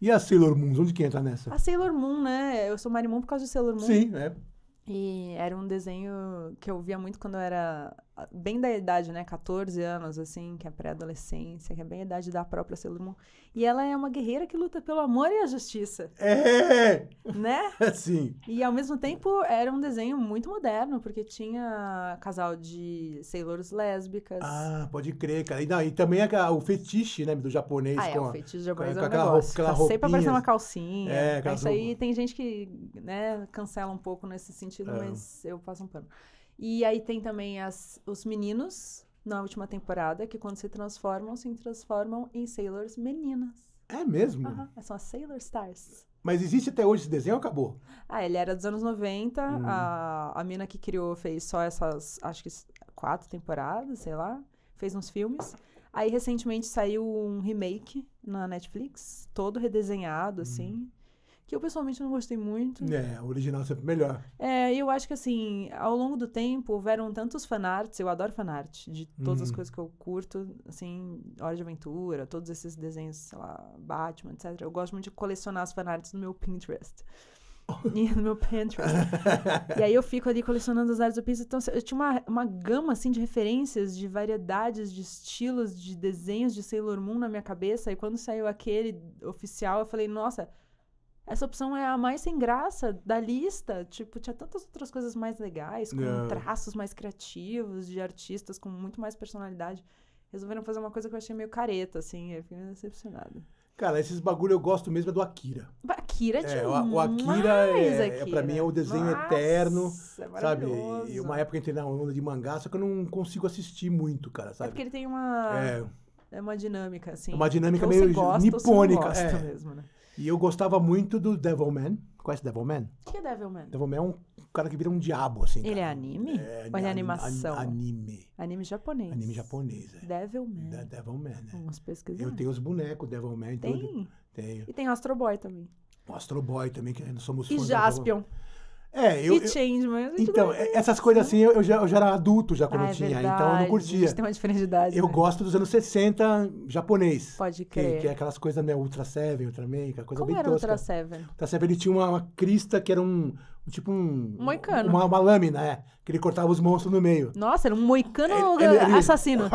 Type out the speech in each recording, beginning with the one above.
E a Sailor Moon? Onde que entra nessa? A Sailor Moon, né? Eu sou Marimon por causa de Sailor Moon. Sim, é. E era um desenho que eu via muito quando eu era bem da idade, né? 14 anos, assim, que é pré-adolescência, que é bem a idade da própria Sailor Moon. E ela é uma guerreira que luta pelo amor e a justiça. É! Né? Sim. E ao mesmo tempo era um desenho muito moderno, porque tinha casal de sailors lésbicas. Ah, pode crer, cara. E, não, e também o fetiche, né, do japonês. Ah, é, o fetiche japonês com, é um aquela, negócio. Aquela roupinha. Tá sempre aparecendo uma calcinha. É, Isso roupa. aí tem gente que, né, cancela um pouco nesse sentido, é. mas eu faço um pano. E aí tem também as, os meninos na última temporada, que quando se transformam, se transformam em Sailors meninas. É mesmo? É, são as Sailor Stars. Mas existe até hoje esse desenho ou acabou? Ah, ele era dos anos 90. Hum. A, a mina que criou fez só essas, acho que quatro temporadas, sei lá. Fez uns filmes. Aí, recentemente, saiu um remake na Netflix, todo redesenhado, assim. hum. assim que eu pessoalmente não gostei muito. É, o original é sempre melhor. É, eu acho que assim, ao longo do tempo houveram tantos fanarts, eu adoro fanart, de todas uhum. as coisas que eu curto, assim, Hora de Aventura, todos esses desenhos, sei lá, Batman, etc. Eu gosto muito de colecionar as fanarts no meu Pinterest. E no meu Pinterest. e aí eu fico ali colecionando as áreas do Pinterest. Então eu tinha uma, uma gama assim de referências, de variedades, de estilos, de desenhos de Sailor Moon na minha cabeça. E quando saiu aquele oficial, eu falei, nossa, essa opção é a mais sem graça da lista. Tipo, tinha tantas outras coisas mais legais, com yeah. É. traços mais criativos, de artistas com muito mais personalidade. Resolveram fazer uma coisa que eu achei meio careta, assim. Eu fiquei decepcionada. Cara, esses bagulho eu gosto mesmo é do Akira. Akira é tipo, é, o, o Akira, é, Akira. É, pra mim é o desenho Nossa, eterno, é sabe? E uma época eu entrei na onda de mangá, só que eu não consigo assistir muito, cara, sabe? É porque ele tem uma... É é uma dinâmica, assim. É uma dinâmica meio gosta, nipônica. É. Mesmo, né? E eu gostava muito do Devilman. Conhece Devilman? O que é Devilman? Devilman é um cara que vira um diabo, assim. Ele é cara. é anime? É, ele é animação? An, anime. Anime japonês. Anime japonês, é. Devilman. Devilman, né? Vamos pesquisar. Eu tenho os bonecos Devilman e tem? tudo. Tem? Tenho. E tem Astro Boy também. O Astro Boy também, que nós somos e fãs. E Jaspion. Da... É, eu. E change, mas é então, é, essas coisas assim, eu já, eu já era adulto já quando ah, é tinha, verdade. então eu não curtia. A gente tem uma diferença de idade. Eu né? gosto dos anos 60 japonês. Pode crer. Que, que é aquelas coisas, né? Ultra Seven, Ultraman, aquela coisa Como bem era tosca. Ultra Seven? Ultra Seven ele tinha uma, uma crista que era um Tipo um. Moicano. Uma, uma lâmina, é. Que ele cortava os monstros no meio. Nossa, era um moicano ele, ele, assassino.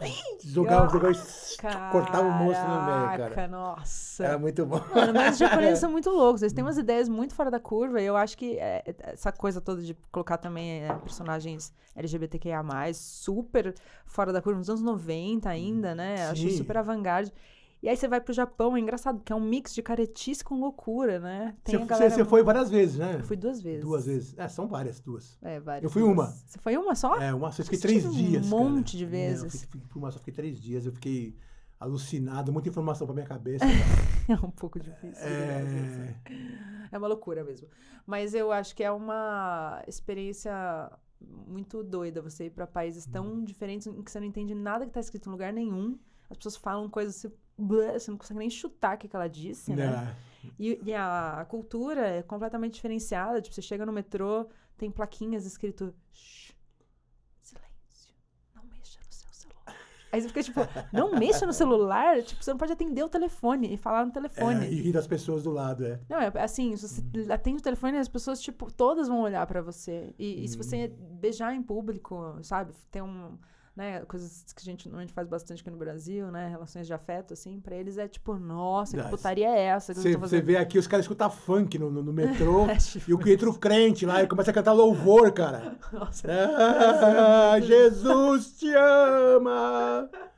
Ele... jogava, jogava e cortava o monstro no meio, cara. Nossa. Era muito bom. Mano, mas os japoneses são muito loucos. Eles têm umas ideias muito fora da curva. E eu acho que é, é essa coisa toda de colocar também é, personagens LGBTQIA, super fora da curva, nos anos 90 ainda, né? Sim. Achei super avant-garde. E aí você vai pro Japão, é engraçado, porque é um mix de caretice com loucura, né? Tem você, galera... você foi várias vezes, né? Eu fui duas vezes. Duas vezes. É, são várias, duas. É, várias. Eu fui duas. uma. Você foi uma só? É, uma só. Eu fiquei você três dias. Um monte cara. de é, vezes. eu fui uma só, fiquei três dias. Eu fiquei alucinado, muita informação pra minha cabeça. é um pouco difícil. É... Né, né? é uma loucura mesmo. Mas eu acho que é uma experiência muito doida você ir pra países tão hum. diferentes em que você não entende nada que tá escrito em lugar nenhum. As pessoas falam coisas você não consegue nem chutar o que, que ela disse, né? É. E, e, a cultura é completamente diferenciada. Tipo, você chega no metrô, tem plaquinhas escrito silêncio, não mexa no seu celular. Aí você fica tipo, não mexa no celular? Tipo, você não pode atender o telefone e falar no telefone. É, e rir das pessoas do lado, é. Não, é assim, se você hum. atende o telefone, as pessoas, tipo, todas vão olhar para você. E, hum. e, se uhum. você beijar em público, sabe? Ter um né, coisas que a gente normalmente faz bastante aqui no Brasil, né, relações de afeto, assim, pra eles é tipo, nossa, que putaria é essa Você vê aqui os caras escutam funk no, no, no metrô é, tipo e o que entra o crente lá e começa a cantar louvor, cara. Nossa. Ah, Jesus te ama!